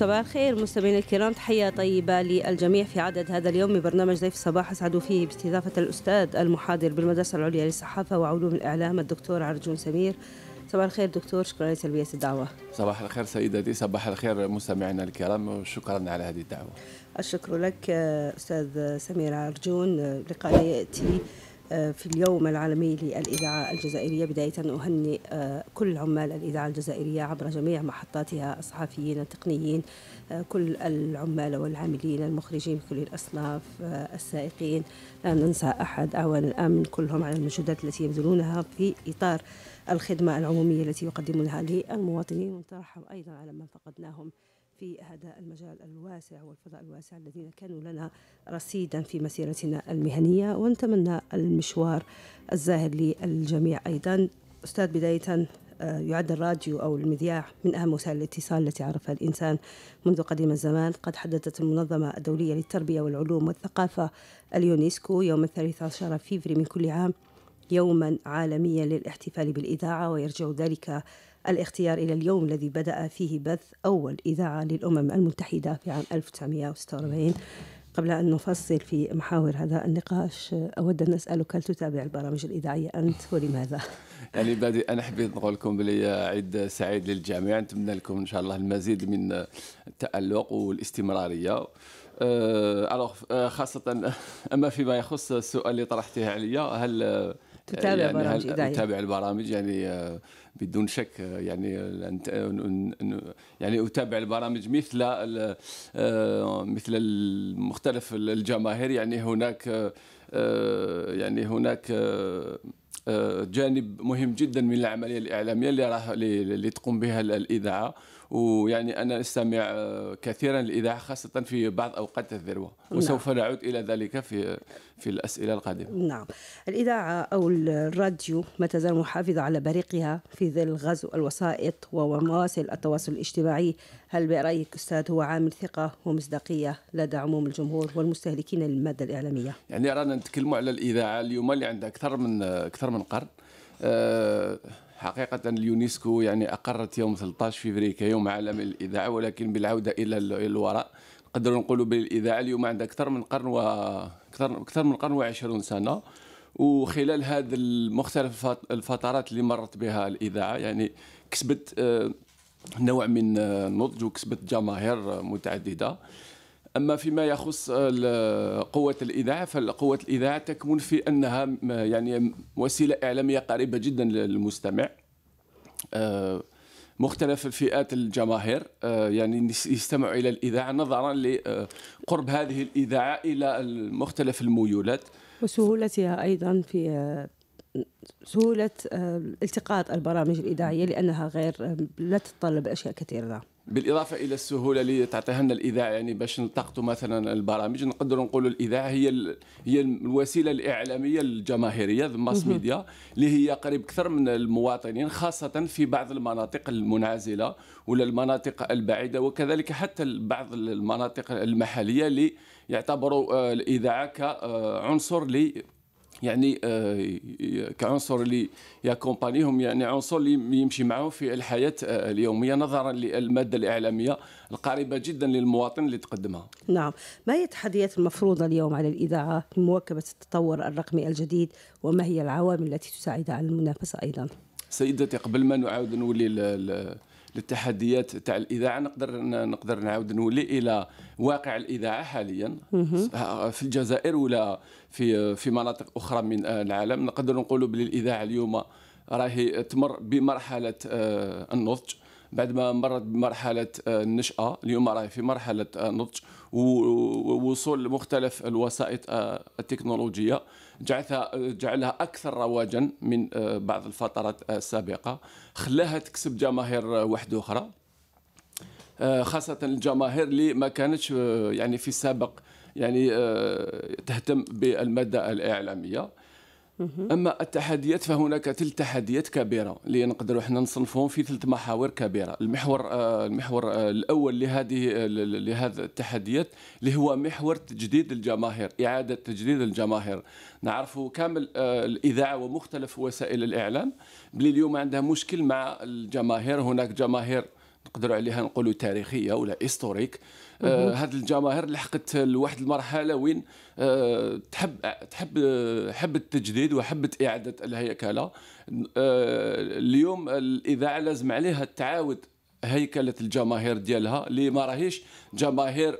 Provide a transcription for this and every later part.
صباح الخير مستمعينا الكرام تحية طيبة للجميع في عدد هذا اليوم من برنامج ضيف الصباح أسعد فيه باستضافة الأستاذ المحاضر بالمدرسة العليا للصحافة وعلوم الإعلام الدكتور عرجون سمير صباح الخير دكتور شكرا لسلبية الدعوة صباح الخير سيدتي صباح الخير مستمعينا الكرام وشكرا على هذه الدعوة الشكر لك أستاذ سمير عرجون لقاء يأتي في اليوم العالمي للإذاعة الجزائرية بداية أهنئ آه، كل عمال الإذاعة الجزائرية عبر جميع محطاتها الصحفيين التقنيين آه، كل العمال والعاملين المخرجين بكل كل الأصناف آه، السائقين لا ننسى أحد أعوان الأمن كلهم على المجهودات التي يبذلونها في إطار الخدمة العمومية التي يقدمونها للمواطنين ونترحم أيضا على من فقدناهم في هذا المجال الواسع والفضاء الواسع الذين كانوا لنا رصيدا في مسيرتنا المهنية ونتمنى المشوار الزاهر للجميع أيضا أستاذ بداية آه، يعد الراديو أو المذياع من أهم وسائل الاتصال التي عرفها الإنسان منذ قديم الزمان قد حددت المنظمة الدولية للتربية والعلوم والثقافة اليونسكو يوم الثالث عشر فيفري من كل عام يوما عالميا للاحتفال بالإذاعة ويرجع ذلك الاختيار إلى اليوم الذي بدأ فيه بث أول إذاعة للأمم المتحدة في عام 1946 قبل أن نفصل في محاور هذا النقاش أود أن أسألك هل تتابع البرامج الإذاعية أنت ولماذا؟ يعني بادي أنا حبيت نقول لكم بلي عيد سعيد للجميع نتمنى لكم إن شاء الله المزيد من التألق والاستمرارية الوغ آه، آه، خاصة أما فيما يخص السؤال اللي طرحته عليا هل آه، تتابع يعني برامج إذاعية أتابع البرامج يعني بدون شك يعني يعني أتابع البرامج مثل مثل مختلف الجماهير يعني هناك يعني هناك جانب مهم جدا من العملية الإعلامية اللي راه اللي تقوم بها الإذاعة ويعني انا استمع آه، كثيرا للاذاعه خاصه في بعض اوقات الذروه وسوف نعم. نعود الى ذلك في في الاسئله القادمه نعم الاذاعه او الراديو ما تزال محافظه على بريقها في ظل غزو الوسائط ومواصل التواصل الاجتماعي هل برايك استاذ هو عامل ثقه ومصداقيه لدى عموم الجمهور والمستهلكين للماده الاعلاميه يعني رانا نتكلموا على الاذاعه اليوم اللي عندها اكثر من اكثر من قرن أه حقيقة اليونسكو يعني أقرت يوم 13 فبراير كيوم عالمي للإذاعة ولكن بالعودة إلى الوراء نقدروا نقولوا بالإذاعة اليوم عندها أكثر من قرن و أكثر أكثر من قرن وعشرون سنة وخلال هذه المختلف الفترات اللي مرت بها الإذاعة يعني كسبت آه، نوع من النضج آه، وكسبت جماهير متعددة اما فيما يخص قوه الاذاعه فقوه الاذاعه تكمن في انها يعني وسيله اعلاميه قريبه جدا للمستمع آه، مختلف الفئات الجماهير آه، يعني يستمعوا الى الاذاعه نظرا لقرب هذه الاذاعه الى مختلف الميولات وسهولتها ايضا في آه، سهوله التقاط البرامج الاذاعيه لانها غير لا تتطلب اشياء كثيره بالاضافه الى السهوله اللي تعطيها لنا الاذاعه يعني باش نلتقطوا مثلا البرامج نقدروا نقولوا الاذاعه هي هي الوسيله الاعلاميه الجماهيريه ماس ميديا اللي هي قريب اكثر من المواطنين خاصه في بعض المناطق المنعزله ولا المناطق البعيده وكذلك حتى بعض المناطق المحليه اللي يعتبروا آه، الاذاعه كعنصر لي يعني آه، كعنصر اللي يكومبانيهم يعني عنصر اللي يمشي معهم في الحياه آه، اليوميه نظرا للماده الاعلاميه القريبه جدا للمواطن اللي تقدمها. نعم، ما هي التحديات المفروضه اليوم على الاذاعه لمواكبه التطور الرقمي الجديد وما هي العوامل التي تساعد على المنافسه ايضا؟ سيدتي قبل ما نعاود نولي للتحديات تاع الاذاعه نقدر نقدر نعاود نولي الى واقع الاذاعه حاليا آه، في الجزائر ولا في في مناطق اخرى من آه، العالم نقدر نقولوا بلي الاذاعه اليوم راهي تمر بمرحله آه، النضج بعد ما مرت بمرحله النشاه اليوم راهي في مرحله النضج ووصول مختلف الوسائط التكنولوجيه جعلها جعلها اكثر رواجا من آه، بعض الفترات السابقه خلاها تكسب جماهير واحده اخرى آه، خاصه الجماهير اللي ما كانتش آه، يعني في السابق يعني تهتم بالماده الاعلاميه اما التحديات فهناك ثلاث تحديات كبيره اللي نقدروا احنا نصنفهم في ثلاث محاور كبيره المحور آه، المحور آه، الاول لهذه لهذا التحديات اللي هو محور تجديد الجماهير اعاده تجديد الجماهير نعرفوا كامل آه، الاذاعه ومختلف وسائل الاعلام بلي اليوم عندها مشكل مع الجماهير هناك جماهير نقدروا عليها نقولوا تاريخيه ولا هيستوريك آه، هذه الجماهير لحقت لواحد المرحله وين آه، تحب تحب حب التجديد وحبة اعاده الهيكله آه، اليوم الاذاعه لازم عليها تعاود هيكله الجماهير ديالها اللي ما راهيش جماهير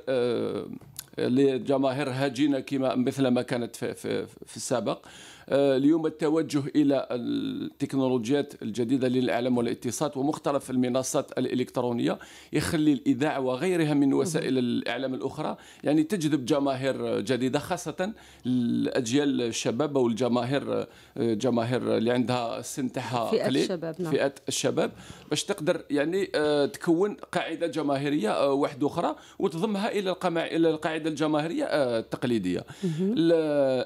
لجماهير هجينه كما مثل ما كانت في, في, في السابق آه، اليوم التوجه الى التكنولوجيات الجديده للاعلام والاتصال ومختلف المنصات الالكترونيه يخلي الاذاعه وغيرها من وسائل الاعلام الاخرى يعني تجذب جماهير جديده خاصه الاجيال الشباب او الجماهير آه، جماهير اللي عندها السن تاعها فئه قليل. الشباب نعم. فئه الشباب باش تقدر يعني آه، تكون قاعده جماهيريه واحده اخرى وتضمها الى القمع الى القاعده الجماهيريه التقليديه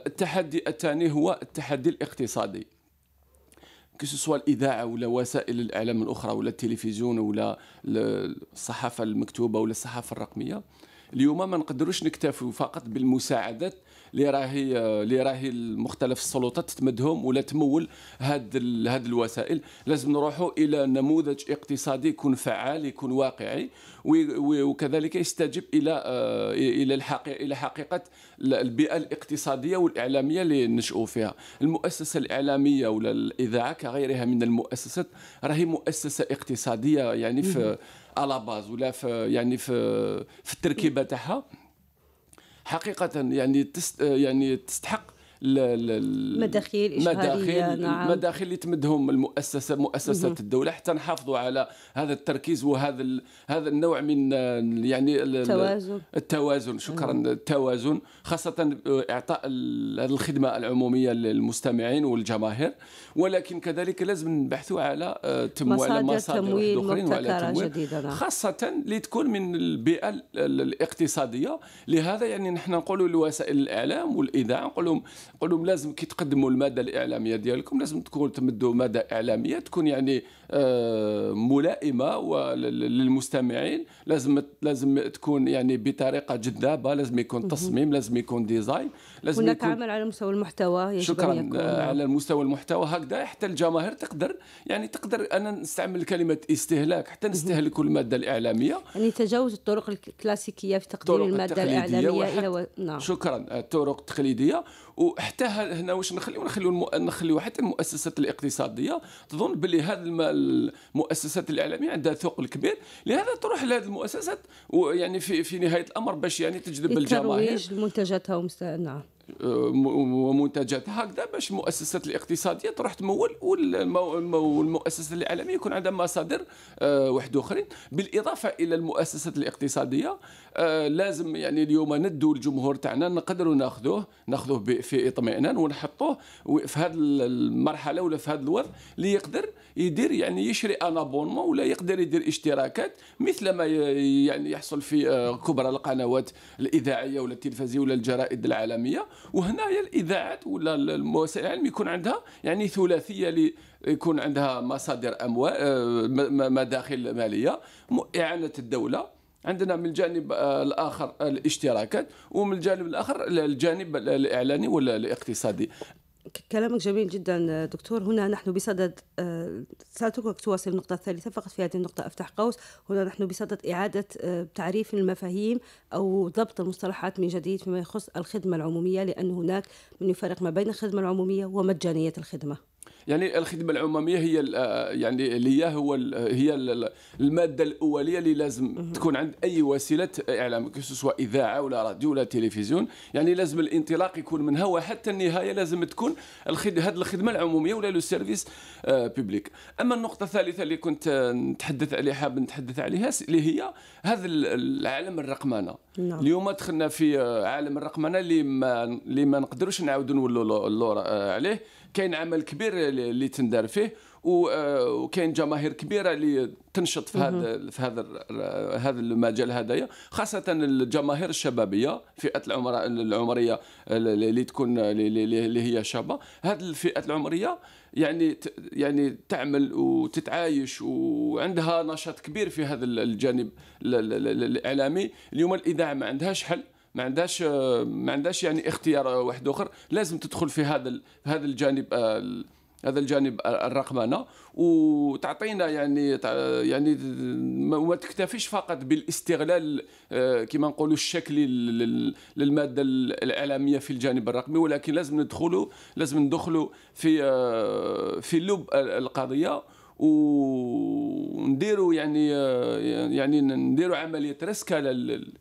التحدي الثاني هو التحدي الاقتصادي كسوا الاذاعه ولا وسائل الاعلام الاخرى ولا التلفزيون ولا الصحافه المكتوبه ولا الصحافه الرقميه اليوم ما نقدروش نكتفي فقط بالمساعدات اللي راهي اللي راهي مختلف السلطات تمدهم ولا تمول هاد هاد الوسائل لازم نروحوا الى نموذج اقتصادي يكون فعال يكون واقعي وكذلك يستجيب الى آه، الى الحقيقه الى حقيقه البيئه الاقتصاديه والاعلاميه اللي نشأوا فيها المؤسسه الاعلاميه ولا الاذاعه كغيرها من المؤسسات راهي مؤسسه اقتصاديه يعني في على باز ولا في يعني في في التركيبه تاعها حقيقه يعني تست آه، يعني تستحق المداخيل المداخيل نعم. المداخيل اللي تمدهم المؤسسه مؤسسات الدوله حتى نحافظوا على هذا التركيز وهذا ال... هذا النوع من يعني التوازن التوازن شكرا التوازن خاصه اعطاء الخدمه العموميه للمستمعين والجماهير ولكن كذلك لازم نبحثوا على آه، تمويل مصادر, تمويل اخرين وعلى تمويل جديدة نعم. خاصه لتكون من البيئه الاقتصاديه لهذا يعني نحن نقولوا لوسائل الاعلام والاذاعه نقول لهم قول لهم لازم كي تقدموا الماده الاعلاميه ديالكم لازم تكون تمدوا ماده اعلاميه تكون يعني آه، ملائمه للمستمعين لازم لازم تكون يعني بطريقه جذابه لازم يكون تصميم لازم يكون ديزاين لازم هناك يكون عمل على مستوى المحتوى شكرا يكون. آه، على مستوى المحتوى هكذا حتى الجماهير تقدر يعني تقدر انا نستعمل كلمه استهلاك حتى نستهلكوا الماده الاعلاميه يعني تجاوز الطرق الكلاسيكيه في تقديم الماده الاعلاميه الى و... نعم. شكرا آه، الطرق التقليديه وحتى هنا واش نخليو نخليو المو... نخليو حتى المؤسسات الاقتصاديه تظن باللي هذه المؤسسات الاعلاميه عندها ثقل كبير لهذا تروح لهذه المؤسسات ويعني في في نهايه الامر باش يعني تجذب الجماهير ترويج لمنتجاتها ومست... نعم آه، ومنتجات هكذا باش المؤسسات الاقتصاديه تروح تمول والمؤسسه العالميه يكون عندها مصادر آه، واحد اخرين بالاضافه الى المؤسسات الاقتصاديه آه، لازم يعني اليوم ندوا الجمهور تاعنا نقدروا ناخذوه ناخذوه في اطمئنان ونحطوه في هذه المرحله ولا في هذا الوضع اللي يقدر يدير يعني يشري ان ابونمون ولا يقدر يدير اشتراكات مثل ما يعني يحصل في كبرى القنوات الاذاعيه ولا التلفزيونيه ولا الجرائد العالميه وهنايا الاذاعات ولا المؤسسات العلم يكون عندها يعني ثلاثيه اللي يكون عندها مصادر اموال آه، مداخل ماليه اعانه الدوله عندنا من الجانب آه، الاخر آه، الاشتراكات ومن الجانب الاخر الجانب الاعلاني ولا الاقتصادي كلامك جميل جدا دكتور هنا نحن بصدد آه، سأتركك تواصل النقطة الثالثة فقط في هذه النقطة أفتح قوس هنا نحن بصدد إعادة آه، تعريف المفاهيم أو ضبط المصطلحات من جديد فيما يخص الخدمة العمومية لأن هناك من يفرق ما بين الخدمة العمومية ومجانية الخدمة يعني الخدمه العموميه هي آه، آه، يعني اللي هي هو آه، هي الماده الاوليه اللي لازم تكون عند اي وسيله اعلام سواء اذاعه ولا راديو ولا تلفزيون يعني لازم الانطلاق يكون منها وحتى النهايه لازم تكون هذه الخدمه العموميه ولا لو سيرفيس بيبليك اما النقطه الثالثه اللي كنت نتحدث عليها حاب نتحدث عليها اللي هي هذا العالم الرقمنه نعم. اليوم دخلنا في عالم الرقمنه اللي ما اللي ما نقدروش نعاودوا نولوا عليه كاين عمل كبير اللي تندار فيه آه، وكاين جماهير كبيره اللي تنشط في هذا في هذا هذا المجال هذايا خاصه الجماهير الشبابيه فئه العمر العمريه اللي تكون اللي هي شابه هذه الفئه العمريه يعني يعني تعمل وتتعايش وعندها نشاط كبير في هذا الجانب الاعلامي اليوم الاذاعه ما عندهاش حل ما عندهاش آه، ما عندهاش يعني اختيار آه، واحد اخر لازم تدخل في هذا هذا الجانب آه، هذا الجانب الرقمنه وتعطينا يعني يعني ما تكتفيش فقط بالاستغلال كما نقولوا الشكلي للماده الاعلاميه في الجانب الرقمي ولكن لازم ندخلوا لازم ندخلوا في في لب القضيه ونديروا يعني يعني نديروا عمليه ريسك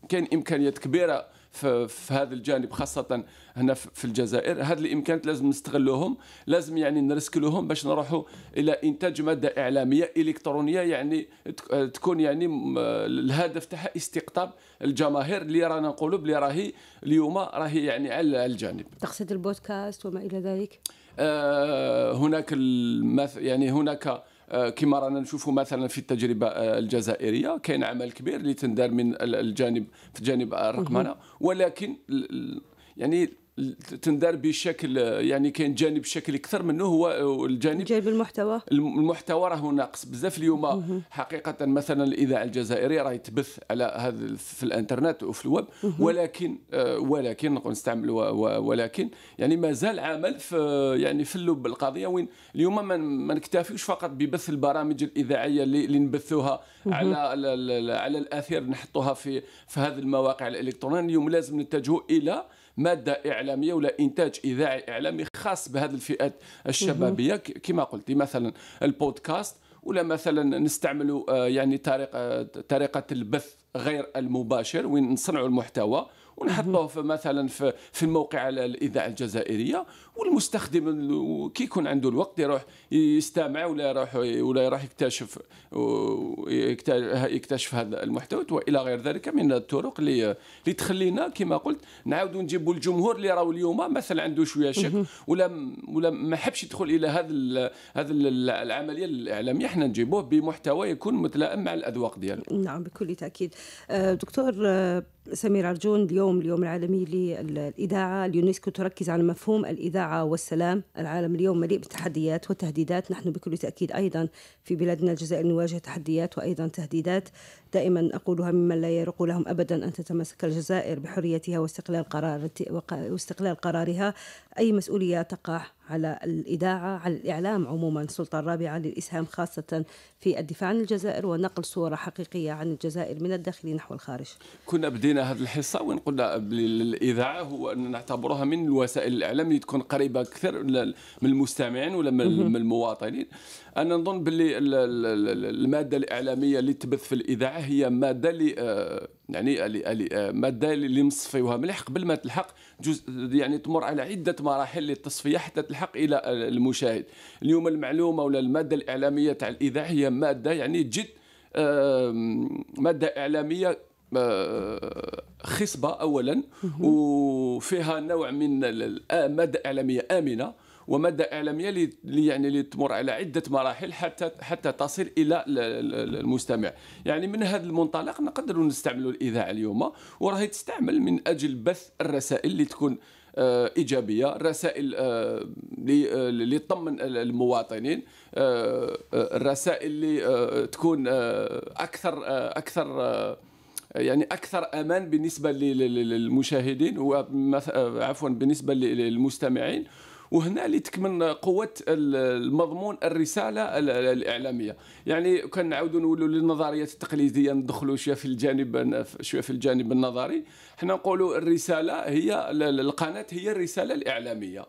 كاين امكانيات كبيره في, في هذا الجانب خاصة هنا في الجزائر هذ الامكانيات لازم نستغلوهم لازم يعني نرسكلوهم باش نروحوا إلى إنتاج مادة إعلامية إلكترونية يعني تكون يعني الهدف تاعها استقطاب الجماهير اللي رانا نقولوا بلي راهي اليوم راهي يعني على الجانب تقصد البودكاست وما إلى ذلك آه هناك المث... يعني هناك آه، كما رانا نشوفوا مثلا في التجربه آه، الجزائريه كاين عمل كبير اللي تندار من الجانب في جانب آه، الرقمنه ولكن يعني تندار بشكل يعني كاين جانب شكلي اكثر منه هو الجانب جانب المحتوى المحتوى راه ناقص بزاف اليوم حقيقه مثلا الاذاعه الجزائريه راهي تبث على هذا في الانترنت وفي الويب ولكن آه، ولكن نقول نستعمل ولكن يعني مازال عمل في يعني في اللب القضيه وين اليوم ما نكتفيوش فقط ببث البرامج الاذاعيه اللي نبثوها على على الاثير نحطوها في في هذه المواقع الالكترونيه اليوم لازم نتجهوا الى ماده اعلاميه ولا انتاج اذاعي اعلامي خاص بهذه الفئات الشبابيه كما قلت مثلا البودكاست ولا مثلا نستعمل آه، يعني طريقه آه، طريقه البث غير المباشر وين نصنعوا المحتوى ونحطوه في مثلا في, في الموقع الاذاعه الجزائريه والمستخدم كي يكون عنده الوقت يروح يستمع ولا يروح ولا يروح يكتشف يكتشف هذا المحتوى والى غير ذلك من الطرق اللي اللي تخلينا كما قلت نعاودوا نجيبوا الجمهور اللي راهو اليوم مثلا عنده شويه شك ولا ولا ما حبش يدخل الى هذا هذا العمليه الاعلاميه احنا نجيبوه بمحتوى يكون متلائم مع الاذواق ديالو نعم بكل تاكيد آه، دكتور آه، سمير عرجون اليوم اليوم العالمي للاذاعه اليونسكو تركز على مفهوم الاذاعه الساعة والسلام العالم اليوم مليء بالتحديات والتهديدات نحن بكل تأكيد أيضا في بلادنا الجزائر نواجه تحديات وأيضا تهديدات دائما أقولها ممن لا يرق لهم أبدا أن تتمسك الجزائر بحريتها واستقلال قرار واستقلال قرارها أي مسؤولية تقع على الإذاعة على الإعلام عموما السلطة الرابعة للإسهام خاصة في الدفاع عن الجزائر ونقل صورة حقيقية عن الجزائر من الداخل نحو الخارج كنا بدينا هذه الحصة وين قلنا الإذاعة هو أن نعتبرها من الوسائل الإعلام اللي تكون قريبة أكثر من المستمعين ولا من المواطنين أنا نظن باللي المادة الإعلامية اللي تبث في الإذاعة هي مادة اللي آه، يعني آه، ماده اللي نصفيوها مليح قبل ما تلحق جزء يعني تمر على عده مراحل للتصفيه حتى تلحق الى المشاهد اليوم المعلومه ولا الماده الاعلاميه تاع الاذاعه هي ماده يعني جد ماده اعلاميه آه، خصبه اولا وفيها نوع من الماده آه، الاعلاميه امنه وماده اعلاميه يعني اللي تمر على عده مراحل حتى حتى تصل الى المستمع يعني من هذا المنطلق نقدروا نستعملوا الاذاعه اليوم وراهي تستعمل من اجل بث الرسائل اللي تكون آه، ايجابيه رسائل آه، آه، اللي تطمن المواطنين الرسائل اللي تكون اكثر اكثر يعني اكثر امان بالنسبه للمشاهدين عفوا بالنسبه للمستمعين وهنا اللي تكمن قوه المضمون الرساله الاعلاميه يعني كنعاودوا نولوا للنظريات التقليديه ندخلوا شويه في الجانب شويه في الجانب النظري حنا نقولوا الرساله هي القناه هي الرساله الاعلاميه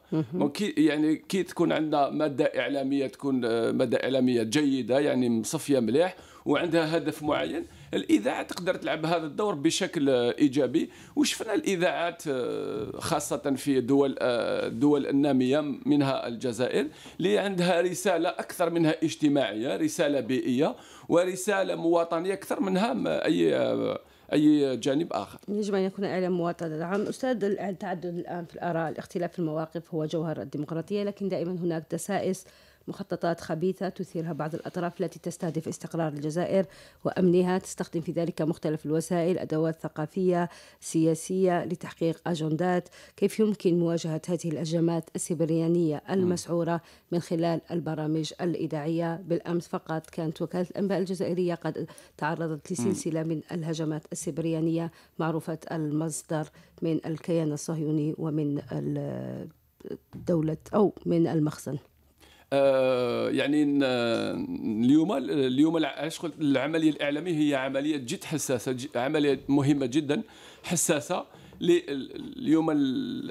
يعني كي تكون عندنا ماده اعلاميه تكون ماده اعلاميه جيده يعني مصفيه مليح وعندها هدف معين الاذاعه تقدر تلعب هذا الدور بشكل ايجابي وشفنا الاذاعات آه، خاصه في دول الدول آه، الناميه منها الجزائر اللي عندها رساله اكثر منها اجتماعيه رساله بيئيه ورساله مواطنيه اكثر منها اي آه، اي جانب اخر. يجب ان يكون اعلام مواطن نعم استاذ التعدد الان في الاراء الاختلاف في المواقف هو جوهر الديمقراطيه لكن دائما هناك دسائس مخططات خبيثة تثيرها بعض الأطراف التي تستهدف استقرار الجزائر وأمنها تستخدم في ذلك مختلف الوسائل أدوات ثقافية سياسية لتحقيق أجندات كيف يمكن مواجهة هذه الأجمات السبريانية المسعورة من خلال البرامج الإذاعية بالأمس فقط كانت وكالة الأنباء الجزائرية قد تعرضت لسلسلة من الهجمات السبريانية معروفة المصدر من الكيان الصهيوني ومن دولة أو من المخزن آه، يعني اليوم اليوم العمليه الاعلاميه هي عمليه جد حساسه عمليه مهمه جدا حساسه اليوم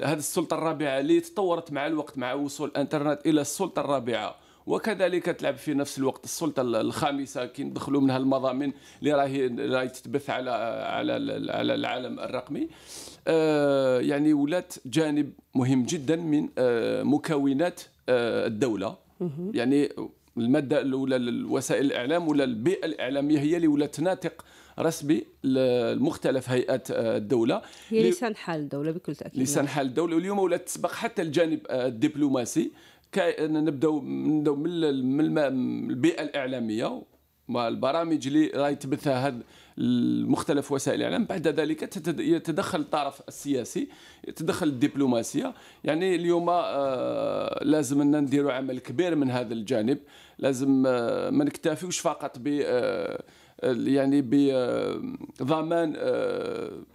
هذه السلطه الرابعه اللي تطورت مع الوقت مع وصول الانترنت الى السلطه الرابعه وكذلك تلعب في نفس الوقت السلطه الخامسه كي ندخلوا منها المضامين اللي راهي راهي تتبث على على على العالم الرقمي آه، يعني ولات جانب مهم جدا من آه، مكونات الدوله يعني الماده الاولى الوسائل الاعلام ولا البيئه الاعلاميه هي اللي ولات ناطق رسمي لمختلف هيئات آه، الدوله هي لسان حال الدوله بكل تاكيد لسان حال الدوله واليوم ولات تسبق حتى الجانب آه، الدبلوماسي نبداو نبداو من البيئه الاعلاميه البرامج اللي راهي تبثها هذا المختلف وسائل الاعلام يعني بعد ذلك يتدخل الطرف السياسي يتدخل الدبلوماسيه يعني اليوم آه، لازم نديروا عمل كبير من هذا الجانب لازم آه، ما نكتفيوش فقط ب آه، يعني بضمان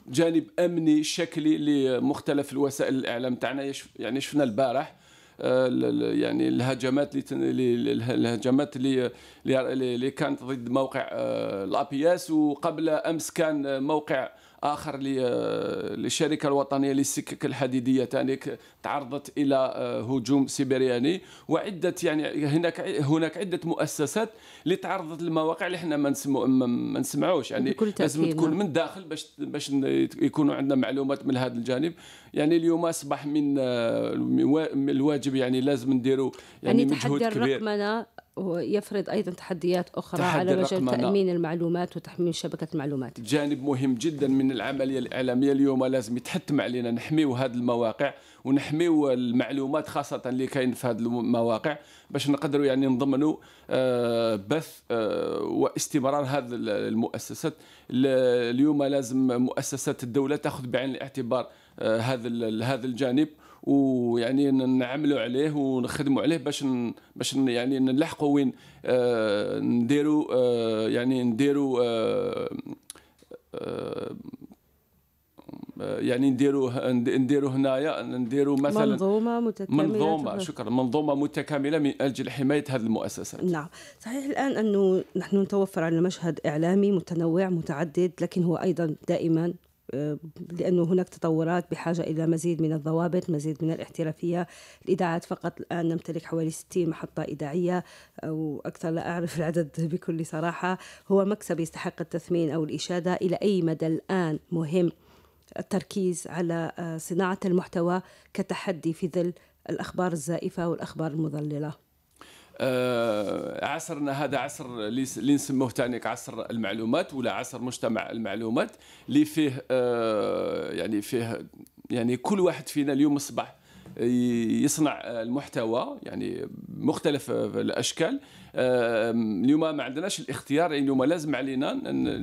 جانب امني شكلي لمختلف الوسائل الاعلام تاعنا يعني شفنا البارح آه، يعني الهجمات الهجمات اللي اللي كانت ضد موقع آه، الابياس وقبل امس كان موقع اخر آه، للشركه الوطنيه للسكك الحديديه ثاني تعرضت الى آه، هجوم سيبرياني وعده يعني هناك هناك عده مؤسسات اللي تعرضت للمواقع اللي احنا ما نسمو ما نسمعوش يعني لازم تكون نعم. من الداخل باش باش يكونوا عندنا معلومات من هذا الجانب يعني اليوم اصبح من آه، الواجب يعني لازم نديروا يعني, يعني مجهود كبير الرقمنه ويفرض أيضا تحديات أخرى على مجال نعم. تأمين المعلومات وتحميل شبكة المعلومات جانب مهم جدا من العملية الإعلامية اليوم لازم يتحتم علينا نحميو هذه المواقع ونحميو المعلومات خاصة اللي كاين في هذه المواقع باش نقدروا يعني نضمنوا آه، بث آه، واستمرار هذه المؤسسات اليوم لازم مؤسسات الدولة تاخذ بعين الاعتبار آه، هذا هذا الجانب ويعني نعملوا عليه ونخدموا عليه باش ن... باش ن... يعني نلحقوا وين آه نديروا آه يعني نديروا آه، آه، يعني نديروا نديروا هنايا نديروا مثلا منظومه متكامله منظومه شكرا منظومه متكامله من اجل حمايه هذه المؤسسات نعم صحيح الان انه نحن نتوفر على مشهد اعلامي متنوع متعدد لكن هو ايضا دائما لأنه هناك تطورات بحاجة إلى مزيد من الضوابط مزيد من الاحترافية الإذاعات فقط الآن نمتلك حوالي 60 محطة إذاعية أو أكثر لا أعرف العدد بكل صراحة هو مكسب يستحق التثمين أو الإشادة إلى أي مدى الآن مهم التركيز على آه، صناعة المحتوى كتحدي في ظل الأخبار الزائفة والأخبار المضللة آه، عصرنا هذا عصر اللي نسموه تانيك عصر المعلومات ولا عصر مجتمع المعلومات اللي فيه آه، يعني فيه يعني كل واحد فينا اليوم اصبح يصنع المحتوى يعني مختلف الاشكال آه، اليوم ما عندناش الاختيار يعني اليوم لازم علينا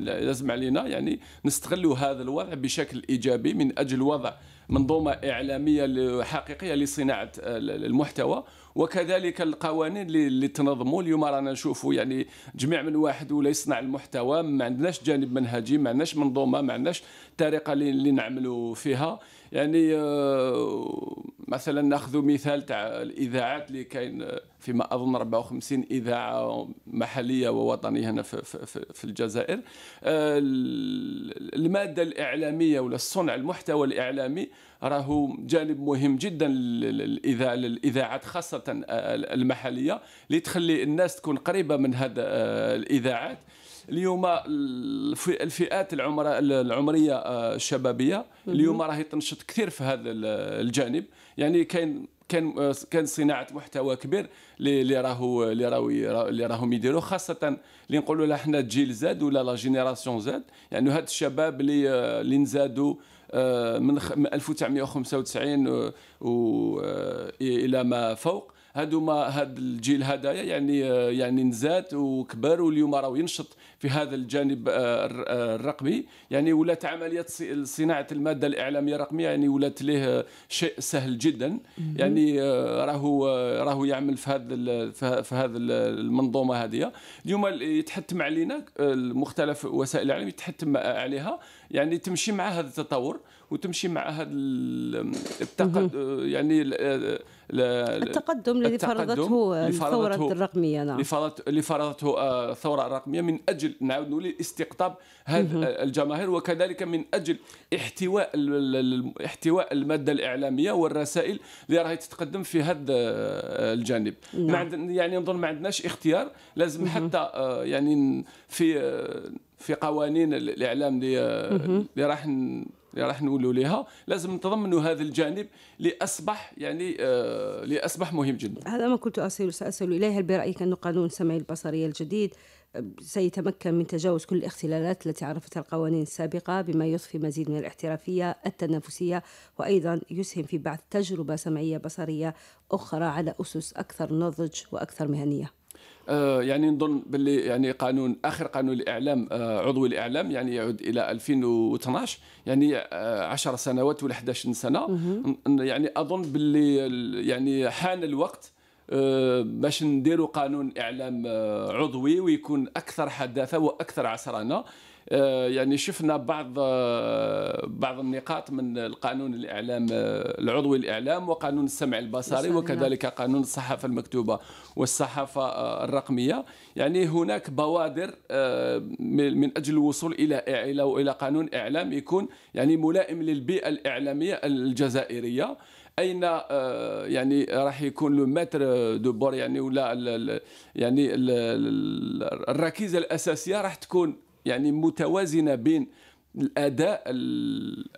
لازم علينا يعني نستغلوا هذا الوضع بشكل ايجابي من اجل وضع منظومه اعلاميه حقيقيه لصناعه المحتوى وكذلك القوانين اللي تنظموا اليوم رانا نشوفوا يعني جميع من واحد ولا يصنع المحتوى ما عندناش جانب منهجي ما عندناش منظومه ما عندناش طريقه اللي نعملوا فيها يعني آه، مثلا ناخذ مثال تاع الاذاعات اللي كاين آه، فيما اظن 54 اذاعه محليه ووطنيه هنا في, في, في الجزائر آه، الماده الاعلاميه ولا الصنع المحتوى الاعلامي راهو جانب مهم جدا للاذاعات خاصه آه، المحليه اللي تخلي الناس تكون قريبه من هذه آه، الاذاعات اليوم الفئات العمر العمريه آه، الشبابيه اليوم راهي تنشط كثير في هذا الجانب يعني كاين كان كان صناعه محتوى كبير اللي راهو اللي راهو اللي راهم يديروا خاصه اللي نقولوا لها حنا جيل زاد ولا لا جينيراسيون زاد يعني هاد الشباب اللي اللي نزادوا آه، من 1995 آه، و آه، الى ما فوق هادو ما هاد الجيل هذايا يعني يعني نزات وكبر واليوم راهو ينشط في هذا الجانب آه، آه، الرقمي يعني ولات عملية صناعة المادة الإعلامية الرقمية يعني ولات له شيء سهل جدا يعني آه، راهو راهو يعمل في هذا في هذا المنظومة هذه اليوم يتحتم علينا مختلف وسائل الإعلام يتحتم عليها يعني تمشي مع هذا التطور وتمشي مع هذا التقد يعني التقدم الذي فرضته الثورة الرقمية نعم اللي فرضته آه، الثورة الرقمية من أجل نعود استقطاب هذه الجماهير وكذلك من أجل احتواء احتواء المادة الإعلامية والرسائل اللي راهي تتقدم في هذا آه، الجانب نعم. يعني نظن ما عندناش اختيار لازم حتى آه، يعني في في قوانين الإعلام اللي راح اللي راح نقولوا لها لازم نتضمنوا هذا الجانب لأصبح يعني آه، لأصبح مهم جدا هذا ما كنت اسال ساسال إليه هل برأيك أن قانون السمع البصري الجديد آه، سيتمكن من تجاوز كل الاختلالات التي عرفتها القوانين السابقة بما يضفي مزيد من الاحترافية التنافسية وأيضا يسهم في بعث تجربة سمعية بصرية أخرى على أسس أكثر نضج وأكثر مهنية آه، يعني نظن باللي يعني قانون اخر قانون الاعلام آه، عضو الاعلام يعني يعود الى 2012 يعني 10 آه، سنوات ولا 11 سنه يعني اظن باللي يعني حان الوقت باش نديروا قانون اعلام عضوي ويكون اكثر حداثه واكثر عصرانه آه، يعني شفنا بعض آه، بعض النقاط من القانون الاعلام آه، العضوي الاعلام وقانون السمع البصري وكذلك نعم. قانون الصحافه المكتوبه والصحافه الرقميه يعني هناك بوادر من اجل الوصول الى الى قانون اعلام يكون يعني ملائم للبيئه الاعلاميه الجزائريه اين يعني راح يكون لو متر دو بور يعني ولا يعني الركيزه الاساسيه راح تكون يعني متوازنه بين الاداء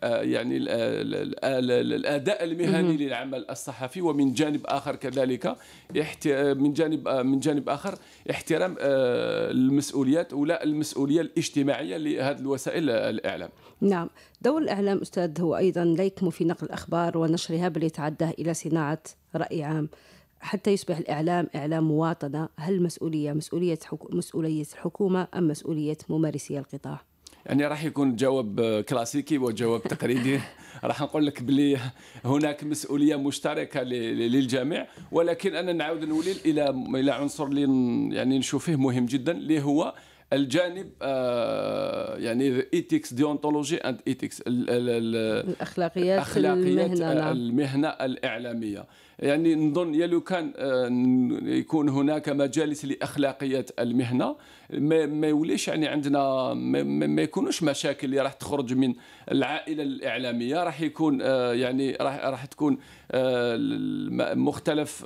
آه، يعني آه، آه، الاداء المهني للعمل الصحفي ومن جانب اخر كذلك من جانب من جانب اخر احترام المسؤوليات ولا المسؤوليه الاجتماعيه لهذه الوسائل الاعلام نعم دور الاعلام استاذ هو ايضا لا يكمن في نقل الاخبار ونشرها بل يتعدى الى صناعه راي عام حتى يصبح الإعلام إعلام مواطنة هل المسؤولية مسؤولية مسؤولية الحكومة أم مسؤولية ممارسي القطاع؟ يعني راح يكون جواب كلاسيكي وجواب تقليدي راح نقول لك بلي هناك مسؤوليه مشتركه للجميع ولكن انا نعاود نولي الى الى عنصر اللي يعني نشوف فيه مهم جدا اللي هو الجانب آه، يعني ايتكس ديونتولوجي اند ايتكس الاخلاقيات المهنه, نعم. المهنة الاعلاميه يعني نظن يا لو كان آه، يكون هناك مجالس لاخلاقيات المهنه ما, ما يوليش يعني عندنا ما, ما يكونوش مشاكل اللي راح تخرج من العائله الاعلاميه راح يكون آه، يعني راح راح تكون آه، مختلف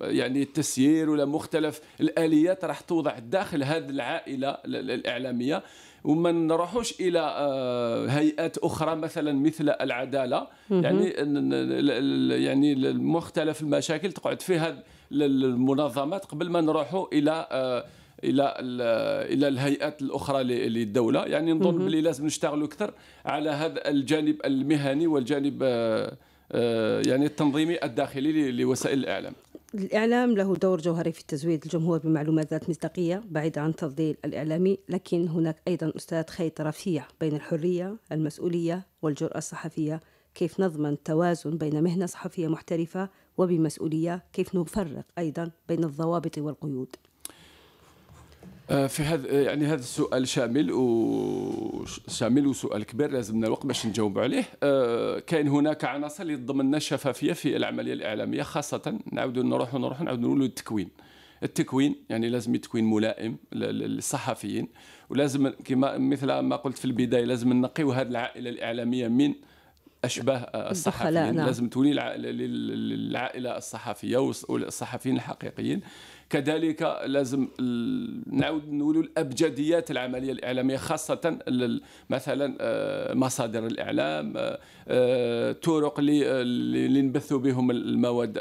يعني التسيير ولا مختلف الاليات راح توضع داخل هذه العائله الاعلاميه وما نروحوش الى آه، هيئات اخرى مثلا مثل العداله يعني يعني مختلف المشاكل تقعد فيها المنظمات قبل ما نروحوا الى آه، الى الى الهيئات الاخرى للدوله يعني نظن بلي لازم نشتغلوا اكثر على هذا الجانب المهني والجانب آه، يعني التنظيمي الداخلي لوسائل الاعلام الإعلام له دور جوهري في تزويد الجمهور بمعلومات ذات مصداقية بعيدة عن التضليل الإعلامي لكن هناك أيضا أستاذ خيط رفيع بين الحرية المسؤولية والجرأة الصحفية كيف نضمن توازن بين مهنة صحفية محترفة وبمسؤولية كيف نفرق أيضا بين الضوابط والقيود آه، في هذا آه، يعني هذا السؤال شامل وشامل وسؤال كبير لازمنا الوقت باش نجاوب عليه آه، كاين هناك عناصر اللي تضمن الشفافيه في العمليه الاعلاميه خاصه نعود نروح ونروح نعاودوا نقولوا التكوين التكوين يعني لازم تكوين ملائم للصحفيين ولازم كما مثل ما قلت في البدايه لازم نقيوا هذه العائله الاعلاميه من اشباه نعم. الصحفيين نعم. لازم تولي العائله الصحفيه والصحفيين الحقيقيين كذلك لازم نعود نولوا الابجديات العمليه الاعلاميه خاصه مثلا آه، مصادر الاعلام آه، آه، طرق لنبث بهم المواد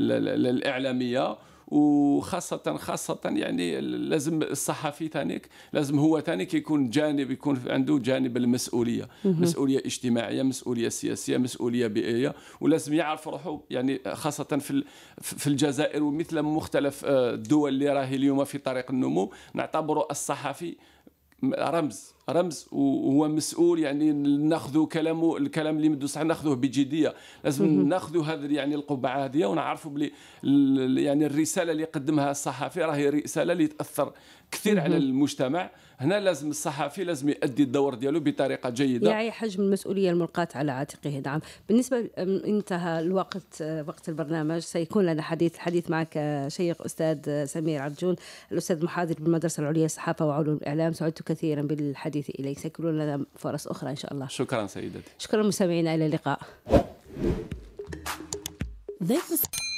الاعلاميه وخاصه خاصه يعني لازم الصحفي ثانيك لازم هو ثاني يكون جانب يكون عنده جانب المسؤوليه مسؤوليه اجتماعيه مسؤوليه سياسيه مسؤوليه بيئيه ولازم يعرف روحه يعني خاصه في في الجزائر ومثل مختلف آه، الدول اللي راهي اليوم في طريق النمو نعتبر الصحفي رمز رمز وهو مسؤول يعني ناخذ كلامه الكلام اللي مدو صح ناخذه بجديه لازم ناخذ هذه يعني القبعه هذه ونعرفوا بلي يعني الرساله اللي قدمها الصحفي راهي رساله اللي تاثر كثير على المجتمع هنا لازم الصحفي لازم يؤدي الدور ديالو بطريقه جيده يعني حجم المسؤوليه الملقاه على عاتقه نعم بالنسبه انتهى الوقت آه، وقت البرنامج سيكون لنا حديث الحديث معك آه، شيخ استاذ آه، سمير عرجون الاستاذ المحاضر بالمدرسه العليا للصحافه وعلوم الاعلام سعدت كثيرا بالحديث اليك سيكون لنا فرص اخرى ان شاء الله شكرا سيدتي شكرا مستمعينا الى اللقاء